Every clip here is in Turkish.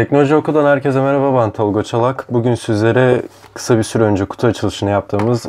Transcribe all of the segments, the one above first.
Teknoloji Oku'dan herkese merhaba ben Tolga Çalak. Bugün sizlere kısa bir süre önce kutu açılışını yaptığımız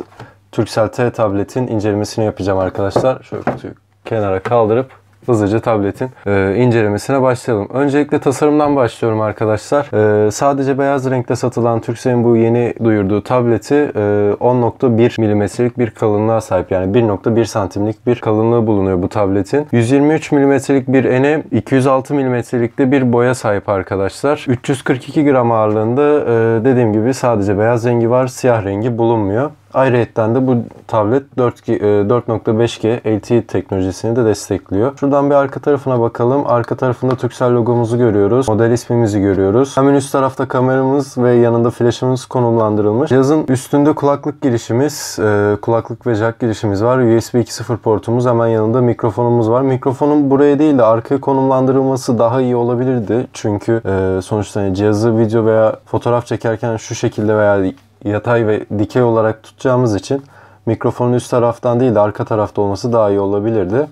Turkcell T tabletin incelemesini yapacağım arkadaşlar. Şöyle kutuyu kenara kaldırıp hızlıca tabletin e, incelemesine başlayalım. Öncelikle tasarımdan başlıyorum arkadaşlar. E, sadece beyaz renkte satılan Turkcell'in bu yeni duyurduğu tableti e, 10.1 milimetrelik bir kalınlığa sahip. Yani 1.1 santimlik bir kalınlığı bulunuyor bu tabletin. 123 milimetrelik bir ene 206 de bir boya sahip arkadaşlar. 342 gram ağırlığında e, dediğim gibi sadece beyaz rengi var. Siyah rengi bulunmuyor. Ayrıyetten de bu tablet 4.5G e, LTE teknolojisini de destekliyor. Şuradan bir arka tarafına bakalım. Arka tarafında Turkcell logomuzu görüyoruz. Model ismimizi görüyoruz. Hemen üst tarafta kameramız ve yanında flashımız konumlandırılmış. Cihazın üstünde kulaklık girişimiz, e, kulaklık ve jack girişimiz var. USB 2.0 portumuz hemen yanında mikrofonumuz var. Mikrofonun buraya değil de arkaya konumlandırılması daha iyi olabilirdi. Çünkü e, sonuçta hani cihazı video veya fotoğraf çekerken şu şekilde veya yatay ve dikey olarak tutacağımız için mikrofonun üst taraftan değil de arka tarafta olması daha iyi olabilirdi.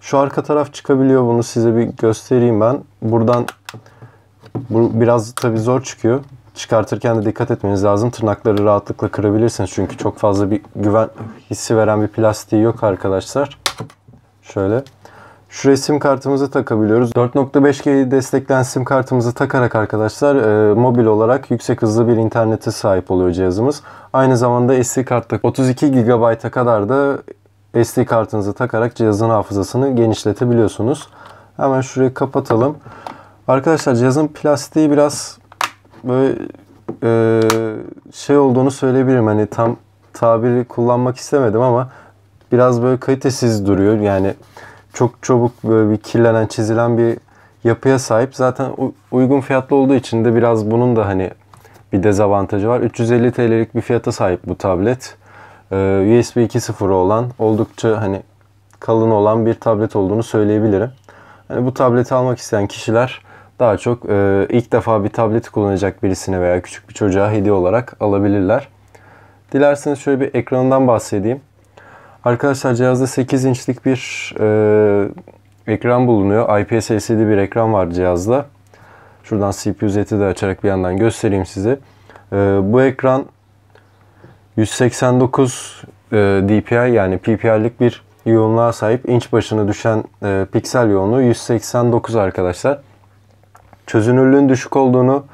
Şu arka taraf çıkabiliyor. Bunu size bir göstereyim ben. Buradan bu biraz tabii zor çıkıyor. Çıkartırken de dikkat etmeniz lazım. Tırnakları rahatlıkla kırabilirsiniz. Çünkü çok fazla bir güven hissi veren bir plastiği yok arkadaşlar. Şöyle şu resim kartımızı takabiliyoruz. 4.5G desteklen sim kartımızı takarak arkadaşlar e, mobil olarak yüksek hızlı bir internete sahip oluyor cihazımız. Aynı zamanda SD kartta 32 GB'a kadar da SD kartınızı takarak cihazın hafızasını genişletebiliyorsunuz. Hemen şurayı kapatalım. Arkadaşlar cihazın plastiği biraz böyle e, şey olduğunu söyleyebilirim. Hani tam tabiri kullanmak istemedim ama biraz böyle kalitesiz duruyor. Yani çok çabuk böyle bir kirlenen, çizilen bir yapıya sahip. Zaten uygun fiyatlı olduğu için de biraz bunun da hani bir dezavantajı var. 350 TL'lik bir fiyata sahip bu tablet. Ee, USB 2.0 olan oldukça hani kalın olan bir tablet olduğunu söyleyebilirim. Hani bu tableti almak isteyen kişiler daha çok e, ilk defa bir tablet kullanacak birisine veya küçük bir çocuğa hediye olarak alabilirler. Dilerseniz şöyle bir ekranından bahsedeyim. Arkadaşlar cihazda 8 inçlik bir e, ekran bulunuyor. IPS LCD bir ekran var cihazda. Şuradan CPU zeti de açarak bir yandan göstereyim size. E, bu ekran 189 e, DPI yani PPI'lik bir yoğunluğa sahip. inç başına düşen e, piksel yoğunluğu 189 arkadaşlar. Çözünürlüğün düşük olduğunu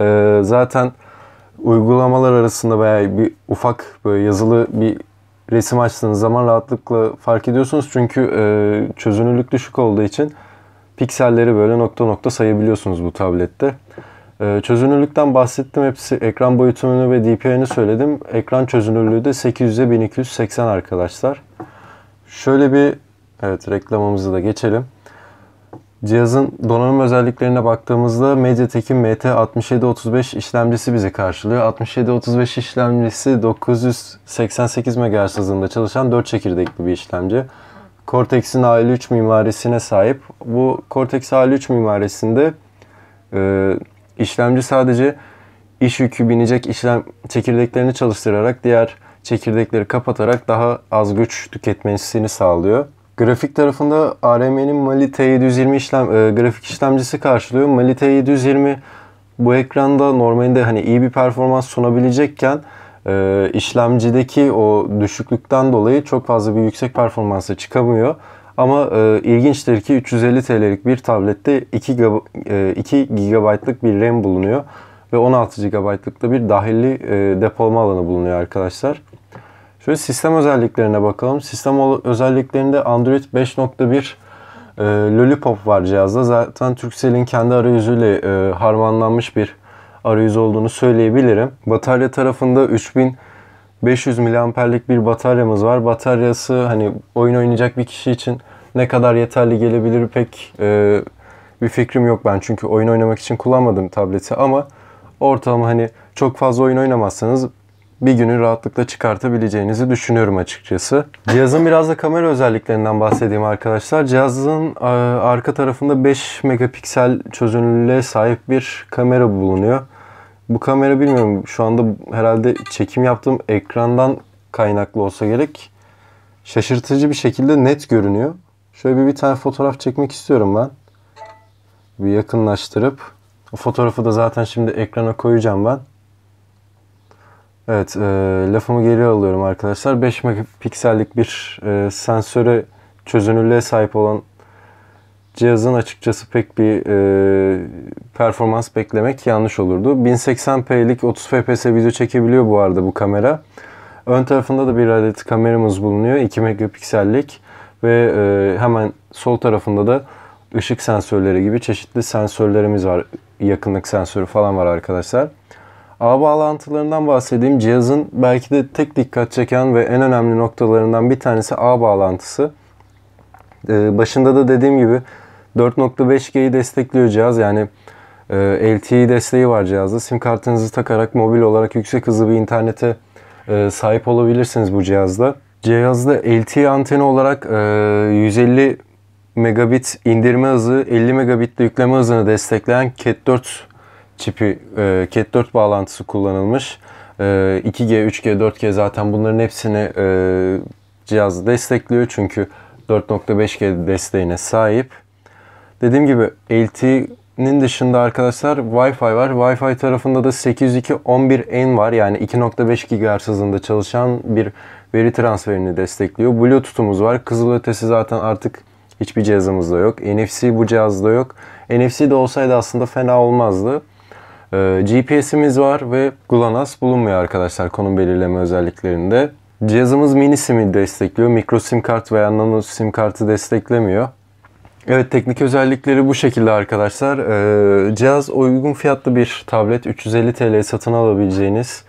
e, zaten uygulamalar arasında veya bir ufak böyle yazılı bir resim açtığınız zaman rahatlıkla fark ediyorsunuz. Çünkü e, çözünürlük düşük olduğu için pikselleri böyle nokta nokta sayabiliyorsunuz bu tablette. E, çözünürlükten bahsettim. Hepsi ekran boyutunu ve DPI'ni söyledim. Ekran çözünürlüğü de 800'e 1280 arkadaşlar. Şöyle bir evet reklamımızı da geçelim. Cihazın donanım özelliklerine baktığımızda MediaTek'in MT6735 işlemcisi bizi karşılıyor. 6735 işlemcisi 988 MHz hızında çalışan 4 çekirdekli bir işlemci. Cortex'in a 3 mimarisine sahip. Bu Cortex a 3 mimarisinde e, işlemci sadece iş yükü binecek işlem çekirdeklerini çalıştırarak diğer çekirdekleri kapatarak daha az güç tüketmesini sağlıyor. Grafik tarafında ARM'nin Mali T720 işlem, e, grafik işlemcisi karşılıyor. Mali T720 bu ekranda normalinde hani iyi bir performans sunabilecekken e, işlemcideki o düşüklükten dolayı çok fazla bir yüksek performansa çıkamıyor. Ama e, ilginçtir ki 350 TL'lik bir tablette 2, GB, e, 2 GB'lık bir RAM bulunuyor ve 16 GB'lık da bir dahilli e, depolama alanı bulunuyor arkadaşlar. Şöyle sistem özelliklerine bakalım. Sistem özelliklerinde Android 5.1 e, Lollipop var cihazda. Zaten Turkcell'in kendi arayüzüyle e, harmanlanmış bir arayüz olduğunu söyleyebilirim. Batarya tarafında 3500 mAh'lik bir bataryamız var. Bataryası hani oyun oynayacak bir kişi için ne kadar yeterli gelebilir pek e, bir fikrim yok ben. Çünkü oyun oynamak için kullanmadım tableti ama ortalama hani çok fazla oyun oynamazsanız bir günü rahatlıkla çıkartabileceğinizi düşünüyorum açıkçası. Cihazın biraz da kamera özelliklerinden bahsedeyim arkadaşlar. Cihazın e, arka tarafında 5 megapiksel çözünürlüğe sahip bir kamera bulunuyor. Bu kamera bilmiyorum şu anda herhalde çekim yaptığım ekrandan kaynaklı olsa gerek. Şaşırtıcı bir şekilde net görünüyor. Şöyle bir, bir tane fotoğraf çekmek istiyorum ben. Bir yakınlaştırıp. O fotoğrafı da zaten şimdi ekrana koyacağım ben. Evet, e, lafımı geri alıyorum arkadaşlar. 5 megapiksellik bir e, sensöre çözünürlüğe sahip olan cihazın açıkçası pek bir e, performans beklemek yanlış olurdu. 1080p'lik 30 fps video çekebiliyor bu arada bu kamera. Ön tarafında da bir adet kameramız bulunuyor. 2 megapiksellik ve e, hemen sol tarafında da ışık sensörleri gibi çeşitli sensörlerimiz var. Yakınlık sensörü falan var arkadaşlar. Ağ bağlantılarından bahsedeyim. Cihazın belki de tek dikkat çeken ve en önemli noktalarından bir tanesi ağ bağlantısı. Ee, başında da dediğim gibi 4.5G'yi destekliyor cihaz. Yani e, LTE desteği var cihazda. SIM kartınızı takarak mobil olarak yüksek hızlı bir internete e, sahip olabilirsiniz bu cihazda. Cihazda LTE anteni olarak e, 150 megabit indirme hızı, 50 megabitle yükleme hızını destekleyen Cat 4 çipi e, CAT4 bağlantısı kullanılmış. E, 2G, 3G, 4G zaten bunların hepsini e, cihaz destekliyor. Çünkü 4.5G desteğine sahip. Dediğim gibi LTE'nin dışında arkadaşlar Wi-Fi var. Wi-Fi tarafında da 802.11n var. Yani 2.5 GHz hızında çalışan bir veri transferini destekliyor. Bluetooth'umuz var. Kızılötesi zaten artık hiçbir cihazımızda yok. NFC bu cihazda yok. NFC de olsaydı aslında fena olmazdı. Ee, GPS'imiz var ve GLONASS bulunmuyor arkadaşlar konum belirleme özelliklerinde. Cihazımız mini sim'i destekliyor. Mikro sim kart veya nano sim kartı desteklemiyor. Evet teknik özellikleri bu şekilde arkadaşlar. Ee, cihaz uygun fiyatlı bir tablet 350 TL satın alabileceğiniz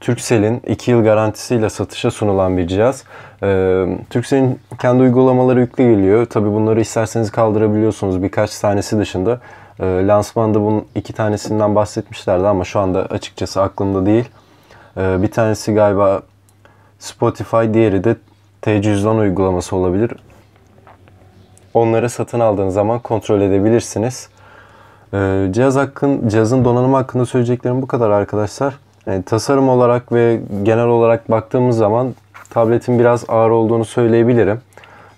Turkcell'in 2 yıl garantisiyle satışa sunulan bir cihaz. Ee, Turkcell'in kendi uygulamaları yüklü geliyor. Tabi bunları isterseniz kaldırabiliyorsunuz birkaç tanesi dışında. E, lansmanda bunun iki tanesinden bahsetmişlerdi ama şu anda açıkçası aklımda değil. E, bir tanesi galiba Spotify, diğeri de T-Cüzdan uygulaması olabilir. Onları satın aldığınız zaman kontrol edebilirsiniz. E, cihaz hakkın, cihazın donanımı hakkında söyleyeceklerim bu kadar arkadaşlar. Yani tasarım olarak ve genel olarak baktığımız zaman tabletin biraz ağır olduğunu söyleyebilirim.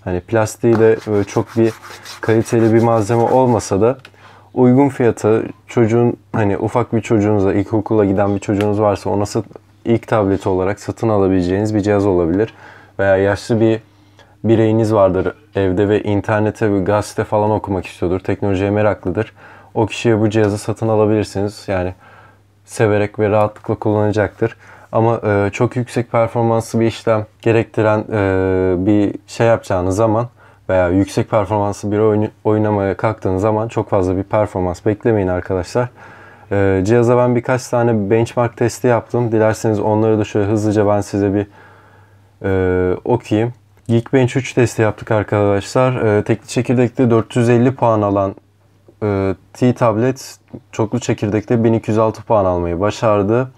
Hani plastiği de e, çok bir kaliteli bir malzeme olmasa da uygun fiyata çocuğun hani ufak bir çocuğunuza ilkokula giden bir çocuğunuz varsa ona sat, ilk tableti olarak satın alabileceğiniz bir cihaz olabilir. Veya yaşlı bir bireyiniz vardır evde ve internete bir gazete falan okumak istiyordur. Teknolojiye meraklıdır. O kişiye bu cihazı satın alabilirsiniz. Yani severek ve rahatlıkla kullanacaktır. Ama e, çok yüksek performanslı bir işlem gerektiren e, bir şey yapacağınız zaman veya yüksek performanslı bir oyun oynamaya kalktığınız zaman çok fazla bir performans beklemeyin arkadaşlar. Ee, cihaza ben birkaç tane benchmark testi yaptım. Dilerseniz onları da şöyle hızlıca ben size bir e, okuyayım. Geekbench 3 testi yaptık arkadaşlar. Ee, tekli çekirdekte 450 puan alan e, T-Tablet çoklu çekirdekte 1206 puan almayı başardı.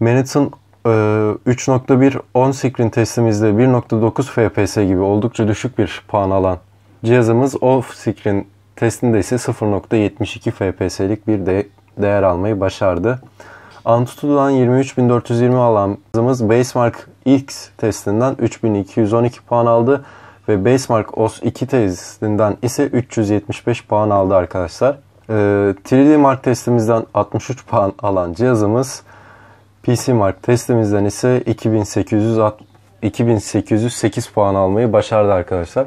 Manhattan 3.1 ee, on screen testimizde 1.9 FPS gibi oldukça düşük bir puan alan cihazımız off screen testinde ise 0.72 FPS'lik bir de değer almayı başardı. Antutu'dan 23.420 alan cihazımız Basemark X testinden 3212 puan aldı ve Basemark OS 2 testinden ise 375 puan aldı arkadaşlar. 3D ee, Mark testimizden 63 puan alan cihazımız PC Mark testimizden ise 2800 2808 puan almayı başardı arkadaşlar.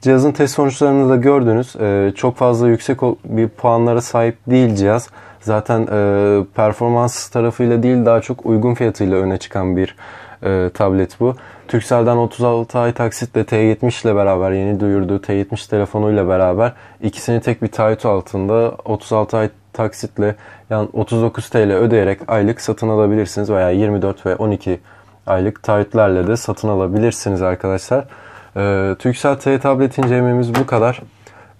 Cihazın test sonuçlarını da gördünüz. Ee, çok fazla yüksek bir puanlara sahip değil cihaz. Zaten e, performans tarafıyla değil daha çok uygun fiyatıyla öne çıkan bir e, tablet bu. Turkcell'den 36 ay taksitle T70 ile beraber yeni duyurduğu T70 telefonuyla beraber ikisini tek bir taahhüt altında 36 ay taksitle yani 39 TL ödeyerek aylık satın alabilirsiniz veya 24 ve 12 aylık taahhütlerle de satın alabilirsiniz arkadaşlar. Ee, Turkcell T tablet incelememiz bu kadar.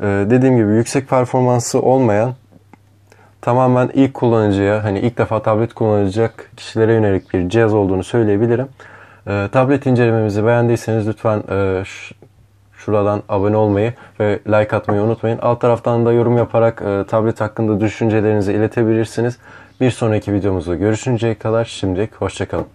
Ee, dediğim gibi yüksek performansı olmayan tamamen ilk kullanıcıya hani ilk defa tablet kullanacak kişilere yönelik bir cihaz olduğunu söyleyebilirim. E, tablet incelememizi beğendiyseniz lütfen e, Şuradan abone olmayı ve like atmayı unutmayın. Alt taraftan da yorum yaparak e, tablet hakkında düşüncelerinizi iletebilirsiniz. Bir sonraki videomuzda görüşünceye kadar şimdilik hoşçakalın.